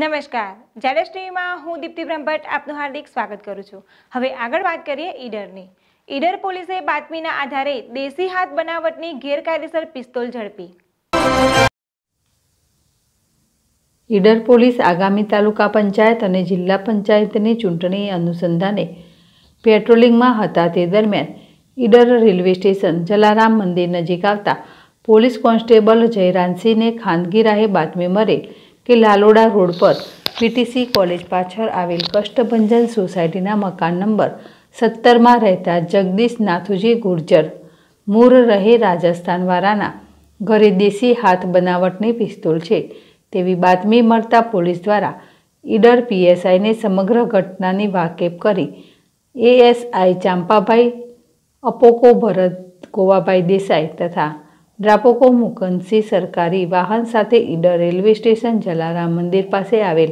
નમસ્કાર જેડેશ ટીવીમાં હું દીપ્તિ બ્રહ્મભટ્ટ આપનું હાર્દિક સ્વાગત કરું છું હવે આગળ વાત કરીએ ઈડરની ઈડર પોલીસે બાતમીના આધારે દેશી હાથ બનાવટની ગેરકાયદેસર પિસ્તોલ ઝડપી ઈડર પોલીસ આગામી તાલુકા પંચાયત અને જિલ્લા પંચાયતની ચૂંટણી અનુસંધાને પેટ્રોલિંગમાં હતા તે દરમિયાન ઈડર રેલવે સ્ટેશન જલારામ મંદિર નજીક આવતા પોલીસ કોન્સ્ટેબલ જયરાનસિંહને ખાનગી રાહે બાતમી મળેલ કે લાલોડા રોડ પર પીટીસી કોલેજ પાછળ આવેલ કષ્ટભંજન સોસાયટીના મકાન નંબર સત્તરમાં રહેતા જગદીશ નાથુજી ગુર્જર મૂર રહે રાજસ્થાનવાળાના ઘરે દેશી હાથ બનાવટની પિસ્તોલ છે તેવી બાતમી મળતા પોલીસ દ્વારા ઈડર પીએસઆઈને સમગ્ર ઘટનાની વાકેફ કરી એએસઆઈ ચાંપાભાઈ અપોકો ભરત ગોવાભાઈ દેસાઈ તથા ડ્રાપોકો મુકનસી સરકારી વાહન સાથે ઈડર રેલવે સ્ટેશન જલારામ મંદિર પાસે આવેલ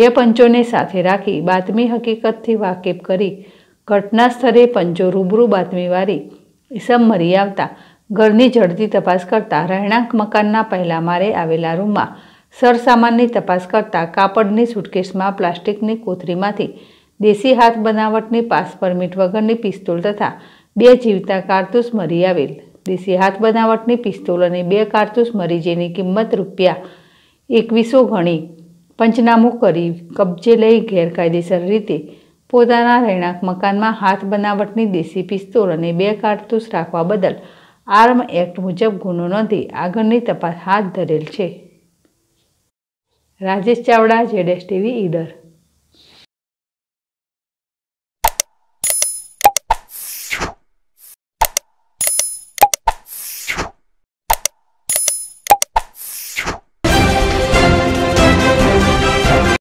બે પંચોને સાથે રાખી બાતમી હકીકતથી વાકેફ કરી ઘટના સ્થળે પંચો રૂબરૂ બાતમીવારી ઈસમ મરી આવતા ઘરની ઝડપી તપાસ કરતાં રહેણાંક મકાનના પહેલાં મારે આવેલા રૂમમાં સરસામાનની તપાસ કરતાં કાપડની સુટકેસમાં પ્લાસ્ટિકની કોથરીમાંથી દેશી હાથ બનાવટની પાસ પરમિટ વગરની પિસ્તોલ તથા બે જીવતા કારતૂસ મરી આવેલ દેશી હાથ બનાવટની પિસ્તોલ અને બે કારતૂસ મળી જેની કિંમત રૂપિયા એકવીસો ગણી પંચનામું કરી કબજે લઈ ગેરકાયદેસર રીતે પોતાના રહેણાંક મકાનમાં હાથ બનાવટની દેશી પિસ્તોલ અને બે કારતૂસ રાખવા બદલ આર્મ એક્ટ મુજબ ગુનો નોંધી આગળની તપાસ હાથ ધરેલ છે રાજેશ ચાવડા જેડેશ ટીવી ઈડર